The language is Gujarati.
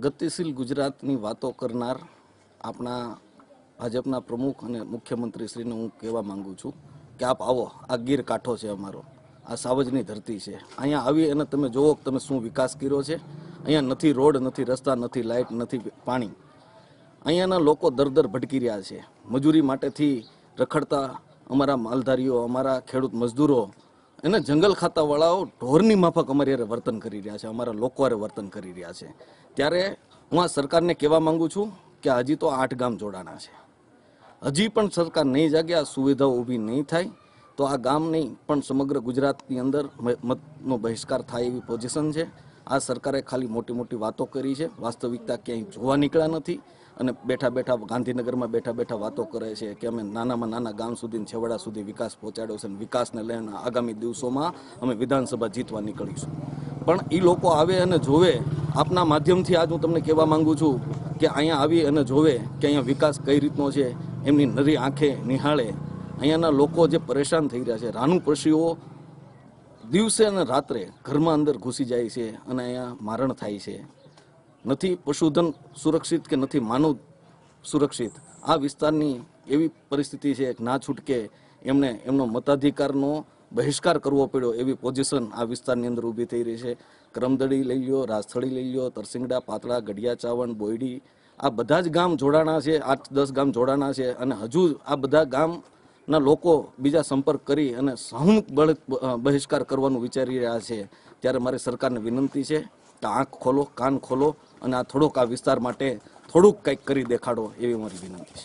ગતિશીલ ગુજરાતની વાતો કરનાર આપણા ભાજપના પ્રમુખ અને મુખ્યમંત્રીશ્રીને હું કહેવા માંગુ છું કે આપ આવો આ ગીર કાંઠો છે અમારો આ સાવજની ધરતી છે અહીંયા આવી અને તમે જુઓ તમે શું વિકાસ કર્યો છે અહીંયા નથી રોડ નથી રસ્તા નથી લાઇટ નથી પાણી અહીંયાના લોકો દરદર ભટકી રહ્યા છે મજૂરી માટેથી રખડતા અમારા માલધારીઓ અમારા ખેડૂત મજદૂરો એને જંગલ ખાતાવાળાઓ ઢોરની માફક અમારી અરે વર્તન કરી રહ્યા છે અમારા લોકો અરે વર્તન કરી રહ્યા છે ત્યારે હું આ સરકારને કહેવા માંગુ છું કે હજી તો આઠ ગામ જોડાણા છે હજી પણ સરકાર નહીં જાગે આ સુવિધાઓ ઊભી નહીં થાય તો આ ગામ નહીં પણ સમગ્ર ગુજરાતની અંદર મતનો બહિષ્કાર થાય એવી પોઝિશન છે આ સરકારે ખાલી મોટી મોટી વાતો કરી છે વાસ્તવિકતા ક્યાંય જોવા નીકળ્યા નથી અને બેઠા બેઠા ગાંધીનગરમાં બેઠા બેઠા વાતો કરે છે કે અમે નાનામાં નાના ગામ સુધી છેવાડા સુધી વિકાસ પહોંચાડ્યો છે અને વિકાસને લઈને આગામી દિવસોમાં અમે વિધાનસભા જીતવા નીકળીશું પણ એ લોકો આવે અને જોવે આપના માધ્યમથી આજ હું તમને કહેવા માંગુ છું કે અહીંયા આવી અને જોવે કે અહીંયા વિકાસ કઈ રીતનો છે એમની નરી આંખે નિહાળે અહીંયાના લોકો જે પરેશાન થઈ રહ્યા છે રાનુ પશુઓ દિવસે અને રાત્રે ઘરમાં અંદર ઘૂસી જાય છે અને અહીંયા મારણ થાય છે નથી પશુધન સુરક્ષિત કે નથી માનવ સુરક્ષિત આ વિસ્તારની એવી પરિસ્થિતિ છે ના છૂટકે એમને એમનો મતાધિકારનો બહિષ્કાર કરવો પડ્યો એવી પોઝિશન આ વિસ્તારની અંદર ઊભી થઈ રહી છે કરમદડી લઈ લ્યો રાજથળી લઈ લ્યો તરસિંગડા પાતળા ગઢિયા ચાવણ બોયડી આ બધા જ ગામ જોડાણા છે આઠ દસ ગામ જોડાણા છે અને હજુ આ બધા ગામ ના લોકો બીજા સંપર્ક કરી અને સામૂહિક બળ બહિષ્કાર કરવાનું વિચારી રહ્યા છે ત્યારે મારે સરકારને વિનંતી છે કે આંખ ખોલો કાન ખોલો અને આ થોડોક આ વિસ્તાર માટે થોડુંક કંઈક કરી દેખાડો એવી મારી વિનંતી છે